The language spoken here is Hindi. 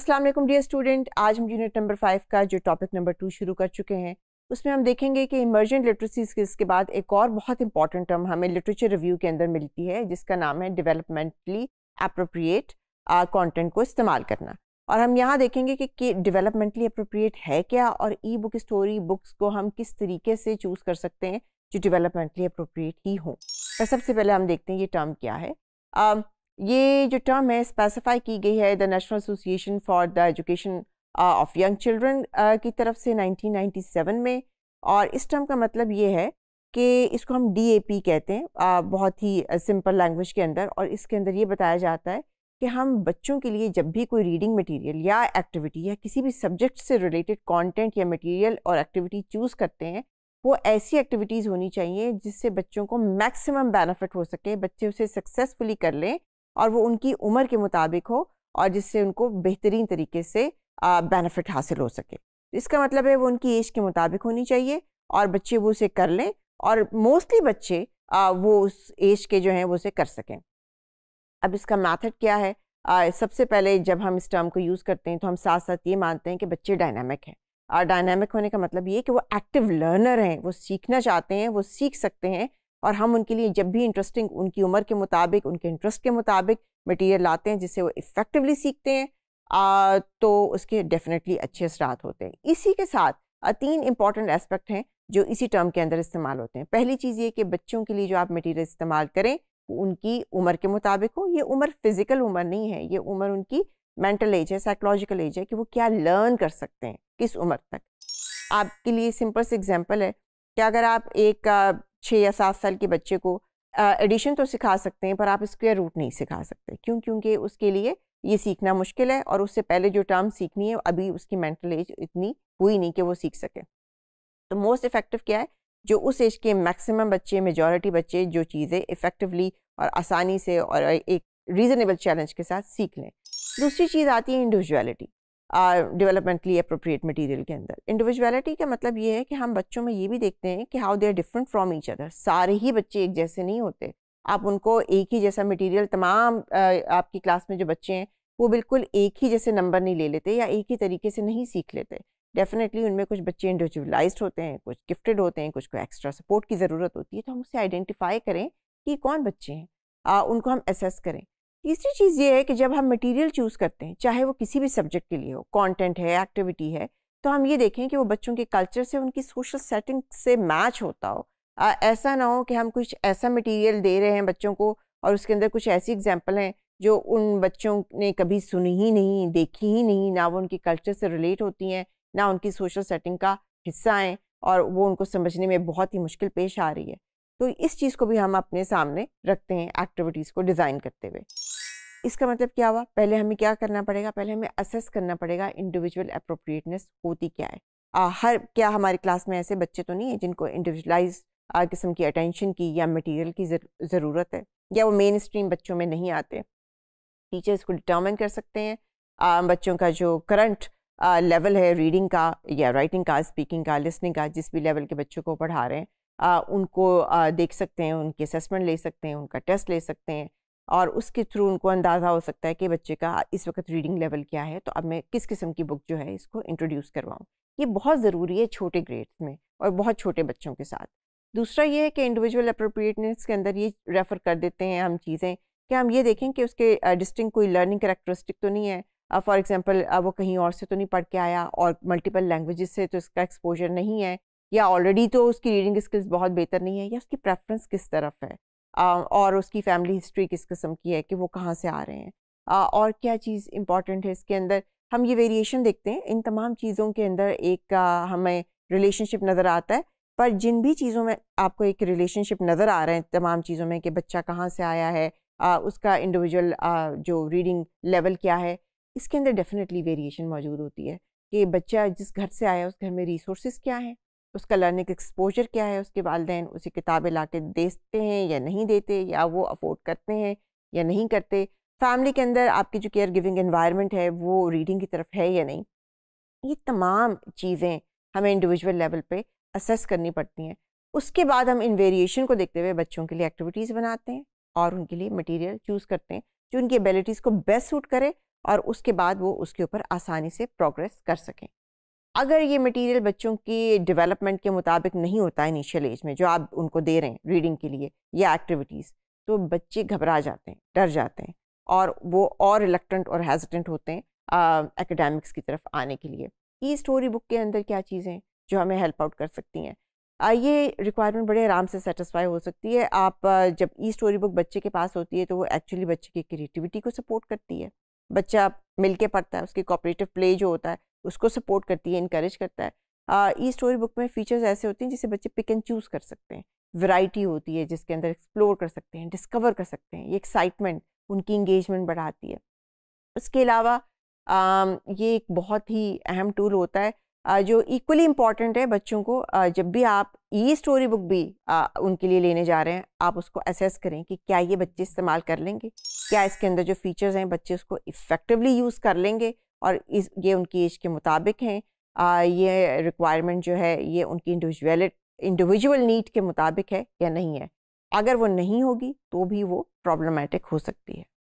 अस्सलाम वालेकुम डियर स्टूडेंट आज हम यूनिट नंबर फाइव का जो टॉपिक नंबर टू शुरू कर चुके हैं उसमें हम देखेंगे कि इमर्जेंट लिटरेसी स्किल्स के बाद एक और बहुत इंपॉर्टेंट टर्म हमें लिटरेचर रिव्यू के अंदर मिलती है जिसका नाम है डेवलपमेंटली अप्रोप्रिएट कंटेंट को इस्तेमाल करना और हम यहाँ देखेंगे कि डेवलपमेंटली अप्रोप्रिएट है क्या और ई बुक स्टोरी बुक्स को हम किस तरीके से चूज़ कर सकते हैं जो डिवेलपमेंटली अप्रोप्रिएट ही हों पर सबसे पहले हम देखते हैं ये टर्म क्या है uh, ये जो टर्म है स्पेसिफाई की गई है the National Association for the Education of Young Children की तरफ से 1997 में और इस टर्म का मतलब ये है कि इसको हम डी कहते हैं uh, बहुत ही सिंपल uh, लैंग्वेज के अंदर और इसके अंदर ये बताया जाता है कि हम बच्चों के लिए जब भी कोई रीडिंग मटेरियल या एक्टिविटी या किसी भी सब्जेक्ट से रिलेटेड कंटेंट या मटेरियल और एक्टिविटी चूज़ करते हैं वो ऐसी एक्टिविटीज़ होनी चाहिए जिससे बच्चों को मैक्सिमम बेनिफिट हो सके बच्चे उसे सक्सेसफुली कर लें और वो उनकी उम्र के मुताबिक हो और जिससे उनको बेहतरीन तरीके से बेनिफिट हासिल हो सके इसका मतलब है वो उनकी एज के मुताबिक होनी चाहिए और बच्चे वो उसे कर लें और मोस्टली बच्चे आ, वो उस एज के जो हैं वो उसे कर सकें अब इसका मैथड क्या है आ, सबसे पहले जब हम इस टर्म को यूज़ करते हैं तो हम साथ साथ ये मानते हैं कि बच्चे डायनामिक हैं और डायनामिक होने का मतलब ये कि वो एक्टिव लर्नर हैं वो सीखना चाहते हैं वो सीख सकते हैं और हम उनके लिए जब भी इंटरेस्टिंग उनकी उम्र के मुताबिक उनके इंटरेस्ट के मुताबिक मटेरियल लाते हैं जिससे वो इफ़ेक्टिवली सीखते हैं आ, तो उसके डेफिनेटली अच्छे असरात होते हैं इसी के साथ तीन इंपॉर्टेंट एस्पेक्ट हैं जो इसी टर्म के अंदर इस्तेमाल होते हैं पहली चीज़ ये कि बच्चों के लिए जो आप मटीरियल इस्तेमाल करें उनकी उम्र के मुताबिक हो ये उम्र फिज़िकल उम्र नहीं है ये उम्र उनकी मेंटल एज है साइकोलॉजिकल एज है कि वो क्या लर्न कर सकते हैं किस उम्र तक आपके लिए सिंपल से एग्जांपल है कि अगर आप एक छः या सात साल के बच्चे को एडिशन तो सिखा सकते हैं पर आप स्क्वेयर रूट नहीं सिखा सकते क्यों क्योंकि उसके लिए ये सीखना मुश्किल है और उससे पहले जो टर्म सीखनी है अभी उसकी मेंटल एज इतनी हुई नहीं कि वो सीख सके तो मोस्ट इफ़ेक्टिव क्या है जो उस एज के मैक्सिमम बच्चे मेजॉरिटी बच्चे जो चीज़ें इफ़ेक्टिवली और आसानी से और एक रीज़नेबल चैलेंज के साथ सीख लें दूसरी चीज़ आती है इंडिविजुअलिटी डेवलपमेंटली अप्रोप्रिएट मटेरियल के अंदर इंडिविजुअलिटी का मतलब ये है कि हम बच्चों में ये भी देखते हैं कि how they are different from each other सारे ही बच्चे एक जैसे नहीं होते आप उनको एक ही जैसा मटेरियल तमाम आपकी क्लास में जो बच्चे हैं वो बिल्कुल एक ही जैसे नंबर नहीं ले लेते या एक ही तरीके से नहीं सीख लेते डेफिनेटली उनमें कुछ बच्चे इंडिविजुअलाइज होते हैं कुछ गिफ्टेड होते हैं कुछ को एक्स्ट्रा सपोर्ट की ज़रूरत होती है तो हम उसे आइडेंटिफाई करें कि कौन बच्चे हैं आ, उनको हम असेस करें तीसरी चीज़ ये है कि जब हम मटेरियल चूज़ करते हैं चाहे वो किसी भी सब्जेक्ट के लिए हो कंटेंट है एक्टिविटी है तो हम ये देखें कि वो बच्चों के कल्चर से उनकी सोशल सेटिंग से मैच होता हो आ, ऐसा ना हो कि हम कुछ ऐसा मटेरियल दे रहे हैं बच्चों को और उसके अंदर कुछ ऐसी एग्जाम्पल हैं जो उन बच्चों ने कभी सुनी ही नहीं देखी ही नहीं ना वो उनके कल्चर से रिलेट होती हैं ना उनकी सोशल सेटिंग का हिस्सा हैं और वो उनको समझने में बहुत ही मुश्किल पेश आ रही है तो इस चीज़ को भी हम अपने सामने रखते हैं एक्टिविटीज़ को डिज़ाइन करते हुए इसका मतलब क्या हुआ पहले हमें क्या करना पड़ेगा पहले हमें असेस करना पड़ेगा इंडिविजुअल अप्रोप्रिएटनेस होती क्या है आ, हर क्या हमारे क्लास में ऐसे बच्चे तो नहीं है जिनको इंडिविजुअलाइज किस्म की अटेंशन की या मटेरियल की ज़रूरत है या वो मेन स्ट्रीम बच्चों में नहीं आते टीचर्स को डिटर्मिन कर सकते हैं आ, बच्चों का जो करंट लेवल है रीडिंग का या राइटिंग का स्पीकिंग का लिसनिंग का जिस भी लेवल के बच्चों को पढ़ा रहे हैं आ, उनको आ, देख सकते हैं उनके असेसमेंट ले सकते हैं उनका टेस्ट ले सकते हैं और उसके थ्रू उनको अंदाज़ा हो सकता है कि बच्चे का इस वक्त रीडिंग लेवल क्या है तो अब मैं किस किस्म की बुक जो है इसको इंट्रोड्यूस करवाऊँ ये बहुत ज़रूरी है छोटे ग्रेड्स में और बहुत छोटे बच्चों के साथ दूसरा ये है कि इंडिविजुअल अप्रोप्रिएटनेस के अंदर ये रेफ़र कर देते हैं हम चीज़ें कि हम ये देखें कि उसके डिस्टिंग कोई लर्निंग करेक्टरिस्टिक तो नहीं है फॉर एग्ज़ाम्पल वो कहीं और से तो नहीं पढ़ के आया और मल्टीपल लैंग्वेज से तो इसका एक्सपोजर नहीं है या ऑलरेडी तो उसकी रीडिंग स्किल्स बहुत बेहतर नहीं है या उसकी प्रेफरेंस किस तरफ है और उसकी फैमिली हिस्ट्री किस किस्म की है कि वो कहाँ से आ रहे हैं और क्या चीज़ इंपॉर्टेंट है इसके अंदर हम ये वेरिएशन देखते हैं इन तमाम चीज़ों के अंदर एक हमें रिलेशनशिप नज़र आता है पर जिन भी चीज़ों में आपको एक रिलेशनशिप नज़र आ रहे हैं तमाम चीज़ों में कि बच्चा कहाँ से आया है आ, उसका इंडिविजुअल जो रीडिंग लेवल क्या है इसके अंदर डेफिनेटली वेरिएशन मौजूद होती है कि बच्चा जिस घर से आया उस घर में रिसोर्सेज क्या हैं उसका लर्निंग एक्सपोजर क्या है उसके वालदेन उसे किताबें ला के देते हैं या नहीं देते या वो अफोर्ड करते हैं या नहीं करते फैमिली के अंदर आपकी जो केयर गिविंग एनवायरनमेंट है वो रीडिंग की तरफ है या नहीं ये तमाम चीज़ें हमें इंडिविजुअल लेवल पे असेस करनी पड़ती हैं उसके बाद हम इन वेरिएशन को देखते हुए बच्चों के लिए एक्टिविटीज़ बनाते हैं और उनके लिए मटेरियल चूज़ करते हैं जो उनकी एबिलिटीज़ को बेस्ट सूट करे और उसके बाद वो उसके ऊपर आसानी से प्रोग्रेस कर सकें अगर ये मटेरियल बच्चों की डेवलपमेंट के मुताबिक नहीं होता है इनिशियल एज में जो आप उनको दे रहे हैं रीडिंग के लिए या एक्टिविटीज़ तो बच्चे घबरा जाते हैं डर जाते हैं और वो और रिलेक्टेंट और हेजिटेंट होते हैं एकेडमिक्स की तरफ आने के लिए ई स्टोरी बुक के अंदर क्या चीज़ें जो हमें हेल्प आउट कर सकती हैं ये रिक्वायरमेंट बड़े आराम से सेटिस्फाई हो सकती है आप जब ई स्टोरी बुक बच्चे के पास होती है तो वो एक्चुअली बच्चे की क्रिएटिविटी को सपोर्ट करती है बच्चा मिल के पढ़ता है उसकी कॉपरेटिव प्ले जो होता है उसको सपोर्ट करती है इनक्रेज करता है ई स्टोरी बुक में फीचर्स ऐसे होते हैं जिसे बच्चे पिक एंड चूज़ कर सकते हैं वैरायटी होती है जिसके अंदर एक्सप्लोर कर सकते हैं डिस्कवर कर सकते हैं ये एक्साइटमेंट उनकी इंगेजमेंट बढ़ाती है उसके अलावा ये एक बहुत ही अहम टूल होता है आ, जो इक्वली इम्पॉर्टेंट है बच्चों को आ, जब भी आप ई स्टोरी बुक भी आ, उनके लिए लेने जा रहे हैं आप उसको असेस करें कि क्या ये बच्चे इस्तेमाल कर लेंगे क्या इसके अंदर जो फीचर्स हैं बच्चे उसको इफ़ेक्टिवली यूज़ कर लेंगे और इस ये उनकी एज के मुताबिक हैं ये रिक्वायरमेंट जो है ये उनकी इंडिविजुअल इंडिविजुअल नीड के मुताबिक है या नहीं है अगर वो नहीं होगी तो भी वो प्रॉब्लमेटिक हो सकती है